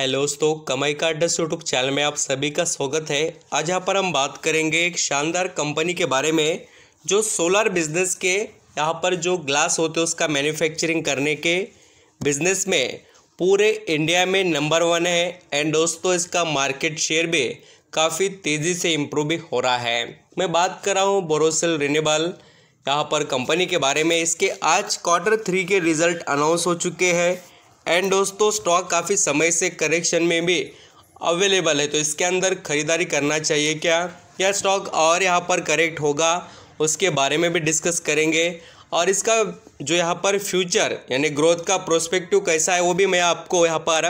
hello दोस्तों कमाई का अड्डस यूट्यूब चैनल में आप सभी का स्वागत है आज यहाँ पर हम बात करेंगे एक शानदार कंपनी के बारे में जो सोलर बिजनेस के यहाँ पर जो ग्लास होते हैं उसका मैन्युफैक्चरिंग करने के बिजनेस में पूरे इंडिया में नंबर वन है एंड दोस्तों इसका मार्केट शेयर भी काफ़ी तेज़ी से इम्प्रूव भी हो रहा है मैं बात कर रहा हूँ बोरोसिल रिनेबल यहाँ पर कंपनी के बारे में इसके आज क्वार्टर थ्री के रिजल्ट अनाउंस हो चुके हैं एंड दोस्तों स्टॉक काफ़ी समय से करेक्शन में भी अवेलेबल है तो इसके अंदर ख़रीदारी करना चाहिए क्या या स्टॉक और यहाँ पर करेक्ट होगा उसके बारे में भी डिस्कस करेंगे और इसका जो यहाँ पर फ्यूचर यानी ग्रोथ का प्रोस्पेक्टिव कैसा है वो भी मैं आपको यहाँ पर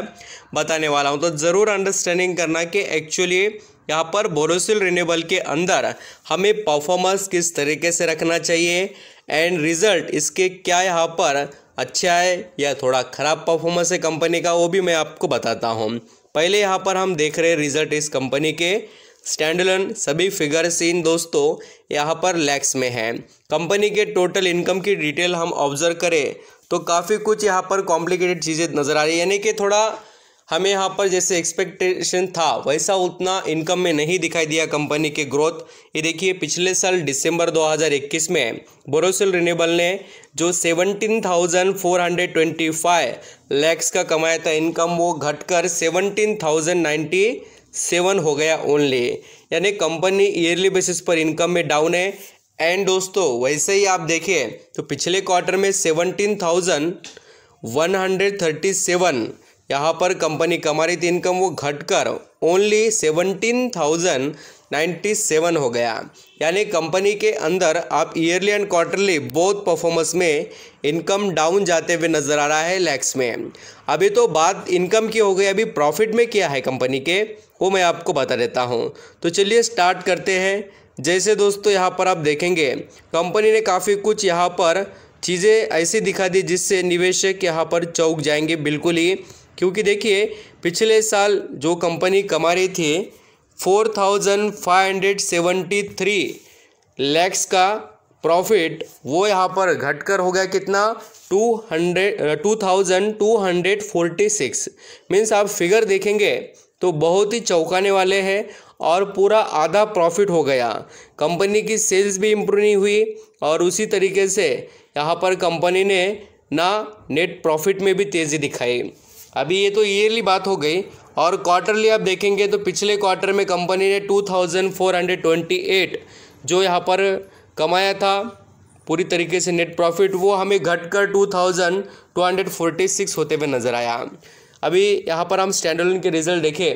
बताने वाला हूँ तो ज़रूर अंडरस्टैंडिंग करना कि एक्चुअली यहाँ पर बोरोसिल रिनेबल के अंदर हमें परफॉर्मेंस किस तरीके से रखना चाहिए एंड रिज़ल्ट इसके क्या यहाँ पर अच्छा है या थोड़ा ख़राब परफॉर्मेंस है कंपनी का वो भी मैं आपको बताता हूँ पहले यहाँ पर हम देख रहे रिजल्ट इस कंपनी के स्टैंडलन सभी फिगर्स इन दोस्तों यहाँ पर लैक्स में हैं कंपनी के टोटल इनकम की डिटेल हम ऑब्जर्व करें तो काफ़ी कुछ यहाँ पर कॉम्प्लिकेटेड चीज़ें नज़र आ रही है यानी कि थोड़ा हमें यहाँ पर जैसे एक्सपेक्टेशन था वैसा उतना इनकम में नहीं दिखाई दिया कंपनी के ग्रोथ ये देखिए पिछले साल दिसंबर 2021 में बोरोसिल रिनेबल ने जो 17,425 लैक्स का कमाया था इनकम वो घटकर 17,097 हो गया ओनली यानी कंपनी ईयरली बेसिस पर इनकम में डाउन है एंड दोस्तों वैसे ही आप देखिए तो पिछले क्वार्टर में seventeen thousand one hundred thirty seven यहाँ पर कंपनी कमा रही थी तो इनकम वो घटकर only seventeen thousand ninety seven हो गया यानी कंपनी के अंदर आप yearly and quarterly both performance में इनकम डाउन जाते हुए नज़र आ रहा है लैक्स में अभी तो बात इनकम की हो गई अभी प्रॉफिट में क्या है कंपनी के वो मैं आपको बता देता हूँ तो चलिए स्टार्ट करते हैं जैसे दोस्तों यहाँ पर आप देखेंगे कंपनी ने काफ़ी कुछ यहाँ पर चीज़ें ऐसी दिखा दी जिससे निवेशक यहाँ पर चौक जाएंगे बिल्कुल ही क्योंकि देखिए पिछले साल जो कंपनी कमा रही थी four thousand five hundred seventy three lakhs का प्रॉफिट वो यहाँ पर घटकर हो गया कितना two hundred two thousand two hundred forty six means आप फिगर देखेंगे तो बहुत ही चौंकाने वाले हैं और पूरा आधा प्रॉफिट हो गया कंपनी की सेल्स भी इम्प्रूव नहीं हुई और उसी तरीके से यहाँ पर कंपनी ने ना नेट प्रॉफिट में भी तेज़ी दिखाई अभी ये तो ईयरली बात हो गई और क्वार्टरली आप देखेंगे तो पिछले क्वार्टर में कंपनी ने 2428 जो यहाँ पर कमाया था पूरी तरीके से नेट प्रॉफिट वो हमें घटकर 2246 होते हुए नज़र आया अभी यहाँ पर हम स्टैंडर्ड के रिजल्ट देखें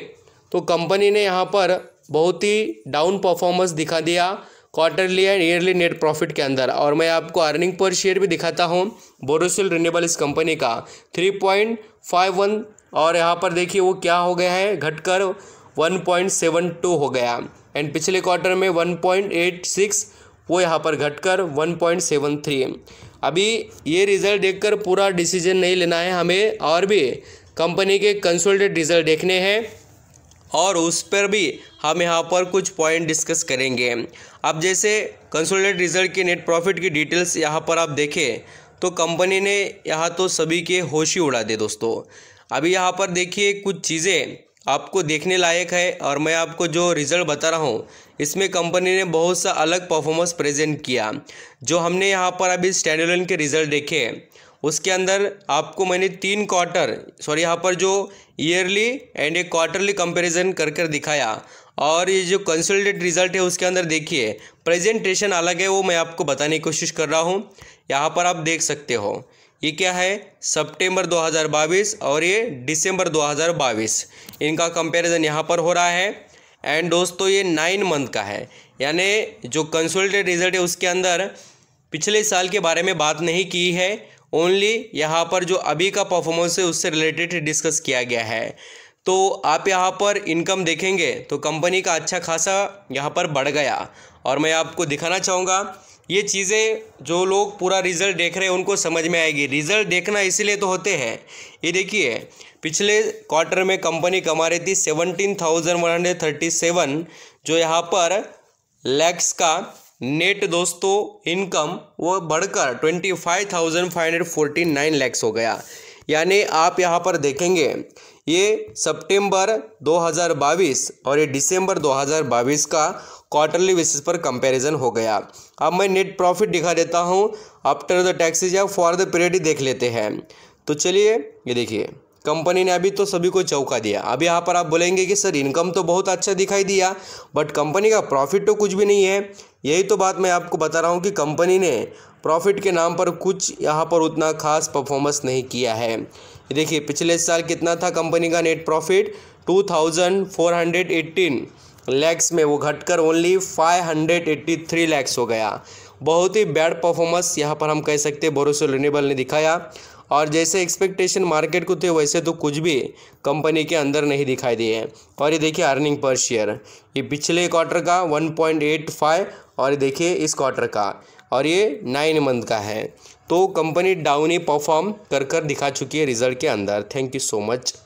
तो कंपनी ने यहाँ पर बहुत ही डाउन परफॉर्मेंस दिखा दिया quarterly and yearly net profit के अंदर और मैं आपको अर्निंग पर शेयर भी दिखाता हूँ बोरोसिल रिनेबल इस कंपनी का थ्री पॉइंट फाइव वन और यहाँ पर देखिए वो क्या हो गया है घटकर वन पॉइंट सेवन टू हो गया एंड पिछले क्वार्टर में वन पॉइंट एट सिक्स वो यहाँ पर घटकर वन पॉइंट सेवन थ्री अभी ये रिज़ल्ट देख पूरा डिसीजन नहीं लेना है हमें और भी कंपनी के कंसोल्टेड रिज़ल्ट देखने हैं और उस पर भी हम यहाँ पर कुछ पॉइंट डिस्कस करेंगे अब जैसे कंसोलिडेट रिजल्ट के नेट प्रॉफिट की डिटेल्स यहाँ पर आप देखें तो कंपनी ने यहाँ तो सभी के होश ही उड़ा दे दोस्तों अभी यहाँ पर देखिए कुछ चीज़ें आपको देखने लायक है और मैं आपको जो रिज़ल्ट बता रहा हूँ इसमें कंपनी ने बहुत सा अलग परफॉर्मेंस प्रेजेंट किया जो हमने यहाँ पर अभी स्टैंडर्डन के रिज़ल्ट देखे उसके अंदर आपको मैंने तीन क्वार्टर सॉरी यहाँ पर जो ईयरली एंड एक क्वार्टरली कंपैरिजन कर कर दिखाया और ये जो कंसल्टेड रिजल्ट है उसके अंदर देखिए प्रेजेंटेशन अलग है वो मैं आपको बताने की कोशिश कर रहा हूँ यहाँ पर आप देख सकते हो ये क्या है सितंबर 2022 और ये दिसंबर 2022 इनका कंपैरिजन यहाँ पर हो रहा है एंड दोस्तों ये नाइन मंथ का है यानी जो कंसल्टेड रिजल्ट है उसके अंदर पिछले साल के बारे में बात नहीं की है ओनली यहाँ पर जो अभी का परफॉर्मेंस है उससे रिलेटेड डिस्कस किया गया है तो आप यहाँ पर इनकम देखेंगे तो कंपनी का अच्छा खासा यहाँ पर बढ़ गया और मैं आपको दिखाना चाहूँगा ये चीज़ें जो लोग पूरा रिज़ल्ट देख रहे हैं उनको समझ में आएगी रिज़ल्ट देखना इसीलिए तो होते हैं ये देखिए पिछले क्वार्टर में कंपनी कमा रही थी seventeen thousand one hundred thirty seven जो यहाँ पर लैक्स का नेट दोस्तों इनकम वो बढ़कर twenty five thousand five hundred forty nine lakhs हो गया यानी आप यहाँ पर देखेंगे ये सितंबर 2022 और ये दिसंबर 2022 का क्वार्टरली बेसिस पर कंपैरिजन हो गया अब मैं नेट प्रॉफिट दिखा देता हूँ आफ्टर द टैक्सेस या फॉर द पीरियड ही देख लेते हैं तो चलिए ये देखिए कंपनी ने अभी तो सभी को चौका दिया अब यहाँ पर आप बोलेंगे कि सर इनकम तो बहुत अच्छा दिखाई दिया बट कंपनी का प्रॉफिट तो कुछ भी नहीं है यही तो बात मैं आपको बता रहा हूँ कि कंपनी ने प्रॉफिट के नाम पर कुछ यहाँ पर उतना खास परफॉर्मेंस नहीं किया है देखिए पिछले साल कितना था कंपनी का नेट प्रॉफिट 2418 लैक्स में वो घटकर ओनली 583 लैक्स हो गया बहुत ही बैड परफॉर्मेंस यहाँ पर हम कह सकते हैं भरोसे रिनेबल ने दिखाया और जैसे एक्सपेक्टेशन मार्केट को थे वैसे तो कुछ भी कंपनी के अंदर नहीं दिखाई दिए और ये देखिए अर्निंग पर शेयर ये पिछले क्वार्टर का और ये देखिए इस क्वार्टर का और ये नाइन मंथ का है तो कंपनी डाउन ही परफॉर्म कर कर दिखा चुकी है रिजल्ट के अंदर थैंक यू सो मच